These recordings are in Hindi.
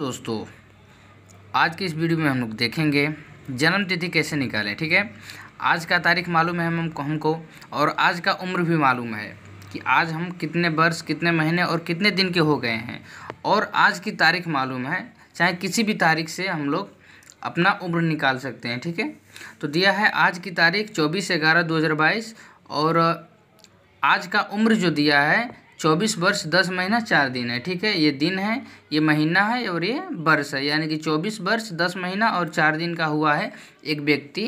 दोस्तों आज के इस वीडियो में हम लोग देखेंगे जन्म तिथि कैसे निकालें ठीक है आज का तारीख मालूम है हम हमको और आज का उम्र भी मालूम है कि आज हम कितने वर्ष कितने महीने और कितने दिन के हो गए हैं और आज की तारीख मालूम है चाहे किसी भी तारीख से हम लोग अपना उम्र निकाल सकते हैं ठीक है तो दिया है आज की तारीख चौबीस ग्यारह दो हज़ार बाईस और आज का उम्र जो दिया है चौबीस वर्ष दस महीना चार दिन है ठीक है ये दिन है ये महीना है और ये वर्ष है यानी कि चौबीस वर्ष दस महीना और चार दिन का हुआ है एक व्यक्ति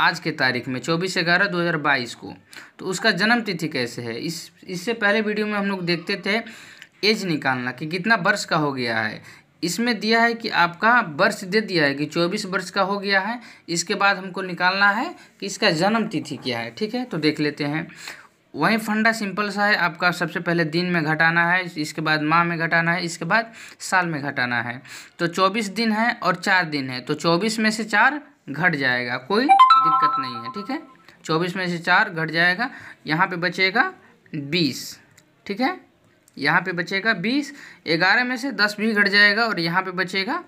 आज के तारीख में चौबीस ग्यारह दो हज़ार बाईस को तो उसका जन्म तिथि कैसे है इस इससे पहले वीडियो में हम लोग देखते थे एज निकालना कि कितना वर्ष का हो गया है इसमें दिया है कि आपका वर्ष दे दिया है कि चौबीस वर्ष का हो गया है इसके बाद हमको निकालना है कि इसका जन्म तिथि क्या है ठीक है तो देख लेते हैं वहीं फंडा सिंपल सा है आपका सबसे पहले दिन में घटाना है इसके बाद माह में घटाना है इसके बाद साल में घटाना है तो चौबीस दिन है और चार दिन है तो चौबीस में से चार घट जाएगा कोई दिक्कत नहीं है ठीक है चौबीस में से चार घट जाएगा यहाँ पे बचेगा बीस ठीक है यहाँ पे बचेगा बीस ग्यारह में से दस भी घट जाएगा और यहाँ पे बचेगा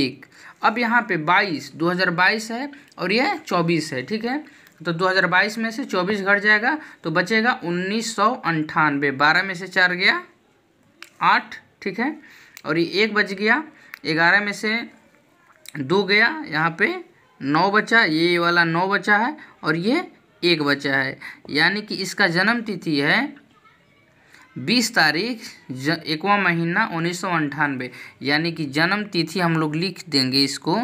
एक अब यहाँ पे बाईस दो हज़ार बाईस है और यह चौबीस है ठीक है तो 2022 में से 24 घट जाएगा तो बचेगा उन्नीस सौ अंठानवे बारह में से चार गया आठ ठीक है और ये एक बच गया ग्यारह में से दो गया यहाँ पे नौ बचा ये वाला नौ बचा है और ये एक बचा है यानी कि इसका जन्म तिथि है बीस तारीख एकवा महीना उन्नीस सौ अंठानवे यानी कि जन्म तिथि हम लोग लिख देंगे इसको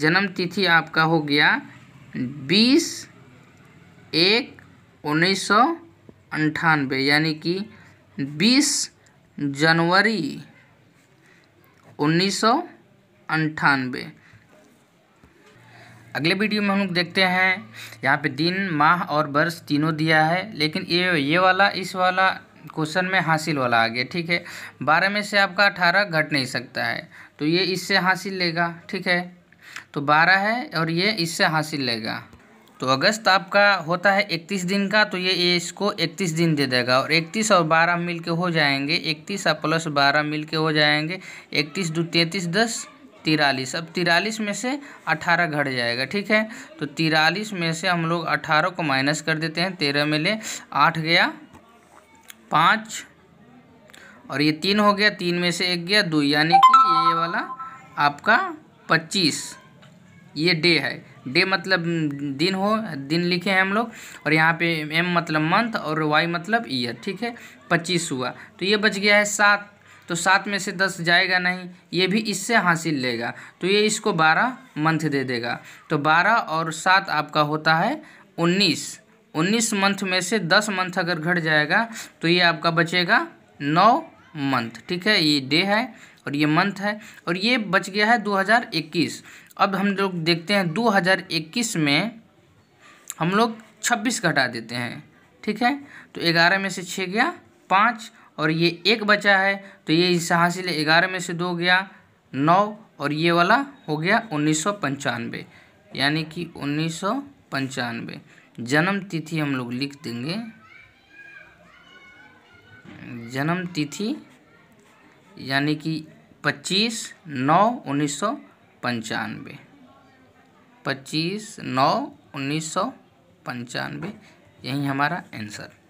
जन्म तिथि आपका हो गया बीस एक उन्नीस सौ अंठानवे यानी कि बीस जनवरी उन्नीस सौ अंठानवे अगले वीडियो में हम लोग देखते हैं यहाँ पे दिन माह और वर्ष तीनों दिया है लेकिन ये ये वाला इस वाला क्वेश्चन में हासिल वाला आ गया ठीक है बारह में से आपका अठारह घट नहीं सकता है तो ये इससे हासिल लेगा ठीक है तो बारह है और ये इससे हासिल लेगा तो अगस्त आपका होता है इकतीस दिन का तो ये, इसको इकतीस दिन दे देगा और इकतीस और बारह मिल के हो जाएंगे इकतीस और प्लस बारह मिल के हो जाएंगे इकतीस दो तैंतीस दस तिरालीस अब तिरालीस में से अठारह घट जाएगा ठीक है तो तिरालीस में से हम लोग अठारह को माइनस कर देते हैं तेरह में ले आठ गया पाँच और ये तीन हो गया तीन में से एक गया दो यानी कि ये वाला आपका पच्चीस ये डे है डे मतलब दिन हो दिन लिखे हैं हम लोग और यहाँ पे एम मतलब मंथ और वाई मतलब ईयर ठीक है पच्चीस हुआ तो ये बच गया है सात तो सात में से दस जाएगा नहीं ये भी इससे हासिल लेगा तो ये इसको बारह मंथ दे देगा तो बारह और सात आपका होता है उन्नीस उन्नीस मंथ में से दस मंथ अगर घट जाएगा तो ये आपका बचेगा नौ मंथ ठीक है ये डे है और ये मंथ है और ये बच गया है 2021 अब हम लोग देखते हैं 2021 में हम लोग 26 घटा देते हैं ठीक है तो ग्यारह में से छः गया पाँच और ये एक बचा है तो ये इस हासिल ग्यारह में से दो गया नौ और ये वाला हो गया उन्नीस यानी कि उन्नीस जन्म तिथि हम लोग लिख देंगे जन्म तिथि यानी कि पच्चीस नौ उन्नीस सौ पंचानवे पच्चीस नौ उन्नीस सौ पंचानवे यही हमारा आंसर